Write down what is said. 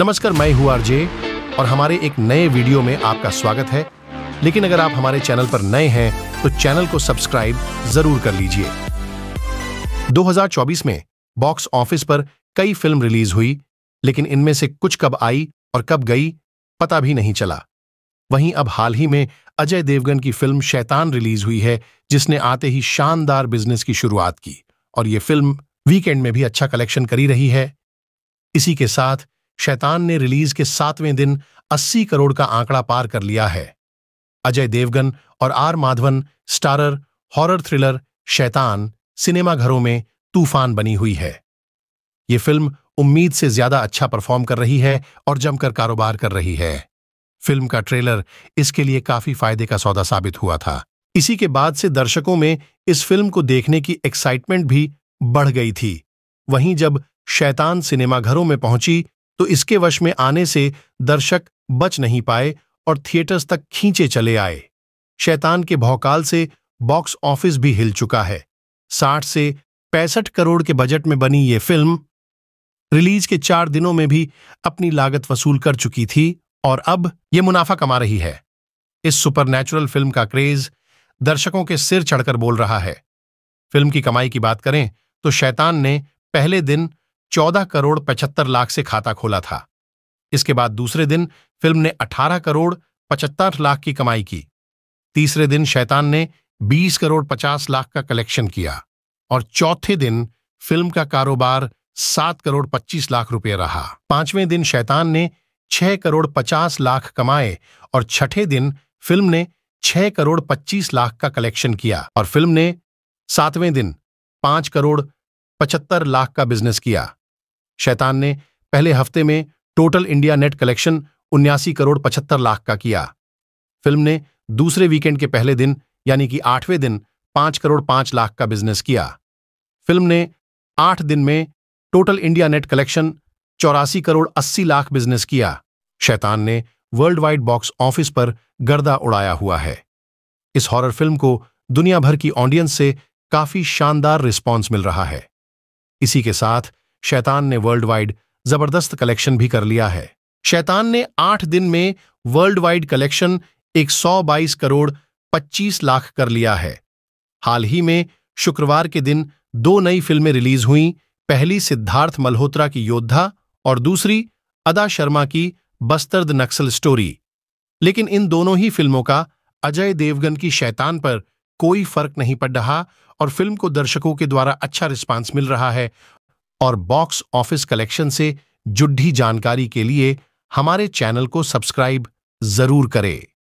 नमस्कार मैं हूं आरजे और हमारे एक नए वीडियो में आपका स्वागत है लेकिन अगर आप हमारे चैनल पर नए हैं तो चैनल को सब्सक्राइब जरूर कर लीजिए 2024 में बॉक्स ऑफिस पर कई फिल्म रिलीज हुई लेकिन इनमें से कुछ कब आई और कब गई पता भी नहीं चला वहीं अब हाल ही में अजय देवगन की फिल्म शैतान रिलीज हुई है जिसने आते ही शानदार बिजनेस की शुरुआत की और ये फिल्म वीकेंड में भी अच्छा कलेक्शन करी रही है इसी के साथ शैतान ने रिलीज के सातवें दिन 80 करोड़ का आंकड़ा पार कर लिया है अजय देवगन और R Madhavan starrer horror thriller Shaitaan सिनेमाघरों में तूफान बनी हुई है ये फिल्म उम्मीद से ज्यादा अच्छा परफॉर्म कर रही है और जमकर कारोबार कर रही है फिल्म का ट्रेलर इसके लिए काफी फायदे का सौदा साबित हुआ था इसी के बाद से दर्शकों में इस फिल्म को देखने की एक्साइटमेंट भी बढ़ गई थी वहीं जब शैतान सिनेमाघरों में पहुंची तो इसके वश में आने से दर्शक बच नहीं पाए और थिएटर्स तक खींचे चले आए शैतान के भौकाल से बॉक्स ऑफिस भी हिल चुका है साठ से पैंसठ करोड़ के बजट में बनी ये फिल्म रिलीज के चार दिनों में भी अपनी लागत वसूल कर चुकी थी और अब यह मुनाफा कमा रही है इस सुपरनैचुरल फिल्म का क्रेज दर्शकों के सिर चढ़कर बोल रहा है फिल्म की कमाई की बात करें तो शैतान ने पहले दिन चौदह करोड़ पचहत्तर लाख से खाता खोला था इसके बाद दूसरे दिन फिल्म ने अठारह करोड़ पचहत्तर लाख की कमाई की तीसरे दिन शैतान ने बीस करोड़ पचास लाख का कलेक्शन किया और चौथे दिन फिल्म का कारोबार सात करोड़ पच्चीस लाख रुपए रहा पांचवें दिन शैतान ने छह करोड़ पचास लाख कमाए और छठे दिन फिल्म ने छह करोड़ पच्चीस लाख का कलेक्शन किया और फिल्म ने सातवें दिन पांच करोड़ पचहत्तर लाख का बिजनेस किया शैतान ने पहले हफ्ते में टोटल इंडिया नेट कलेक्शन उन्यासी करोड़ पचहत्तर लाख का किया फिल्म ने दूसरे वीकेंड के पहले दिन यानी कि आठवें दिन पांच करोड़ पांच लाख का बिजनेस किया फिल्म ने आठ दिन में टोटल इंडिया नेट कलेक्शन चौरासी करोड़ अस्सी लाख बिजनेस किया शैतान ने वर्ल्ड वाइड बॉक्स ऑफिस पर गर्दा उड़ाया हुआ है इस हॉरर फिल्म को दुनिया भर की ऑडियंस से काफी शानदार रिस्पॉन्स मिल रहा है इसी के साथ शैतान ने वर्ल्ड वाइड जबरदस्त कलेक्शन भी कर लिया है शैतान ने आठ दिन में world wide collection 122 crore 25 lakh कर लिया है हाल ही में शुक्रवार के दिन दो नई फिल्में रिलीज हुई पहली सिद्धार्थ मल्होत्रा की योद्धा और दूसरी अदा शर्मा की बस्तर्द नक्सल स्टोरी लेकिन इन दोनों ही फिल्मों का अजय देवगन की शैतान पर कोई फर्क नहीं पड़ रहा और फिल्म को दर्शकों के द्वारा अच्छा रिस्पांस मिल रहा है और बॉक्स ऑफिस कलेक्शन से जुडी जानकारी के लिए हमारे चैनल को सब्सक्राइब जरूर करें